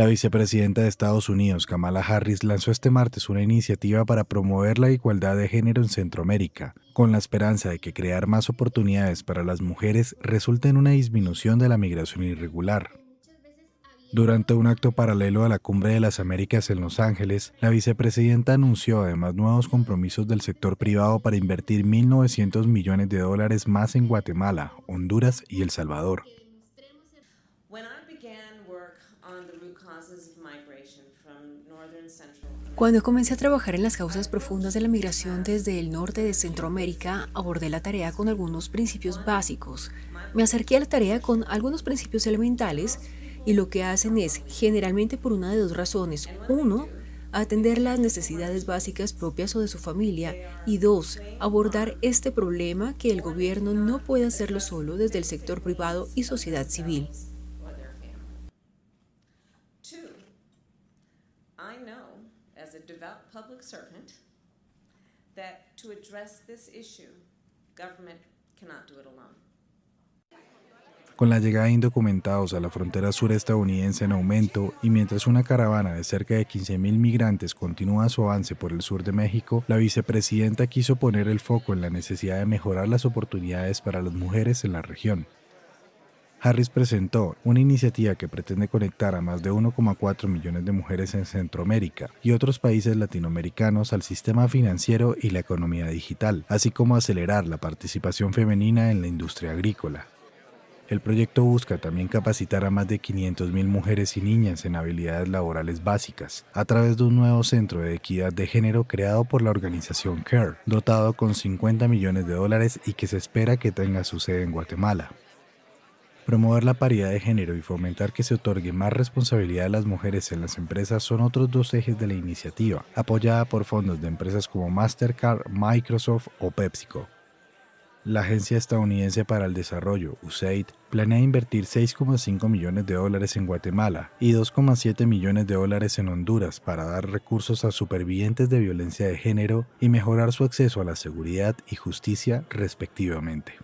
La vicepresidenta de Estados Unidos, Kamala Harris, lanzó este martes una iniciativa para promover la igualdad de género en Centroamérica, con la esperanza de que crear más oportunidades para las mujeres resulte en una disminución de la migración irregular. Durante un acto paralelo a la Cumbre de las Américas en Los Ángeles, la vicepresidenta anunció además nuevos compromisos del sector privado para invertir 1.900 millones de dólares más en Guatemala, Honduras y El Salvador. Cuando comencé a trabajar en las causas profundas de la migración desde el norte de Centroamérica, abordé la tarea con algunos principios básicos. Me acerqué a la tarea con algunos principios elementales y lo que hacen es, generalmente por una de dos razones. Uno, atender las necesidades básicas propias o de su familia y dos, abordar este problema que el gobierno no puede hacerlo solo desde el sector privado y sociedad civil. Con la llegada de indocumentados a la frontera sur estadounidense en aumento y mientras una caravana de cerca de 15.000 migrantes continúa su avance por el sur de México, la vicepresidenta quiso poner el foco en la necesidad de mejorar las oportunidades para las mujeres en la región. Harris presentó una iniciativa que pretende conectar a más de 1,4 millones de mujeres en Centroamérica y otros países latinoamericanos al sistema financiero y la economía digital, así como acelerar la participación femenina en la industria agrícola. El proyecto busca también capacitar a más de 500.000 mujeres y niñas en habilidades laborales básicas a través de un nuevo centro de equidad de género creado por la organización CARE, dotado con 50 millones de dólares y que se espera que tenga su sede en Guatemala. Promover la paridad de género y fomentar que se otorgue más responsabilidad a las mujeres en las empresas son otros dos ejes de la iniciativa, apoyada por fondos de empresas como Mastercard, Microsoft o PepsiCo. La Agencia Estadounidense para el Desarrollo, USAID, planea invertir 6,5 millones de dólares en Guatemala y 2,7 millones de dólares en Honduras para dar recursos a supervivientes de violencia de género y mejorar su acceso a la seguridad y justicia respectivamente.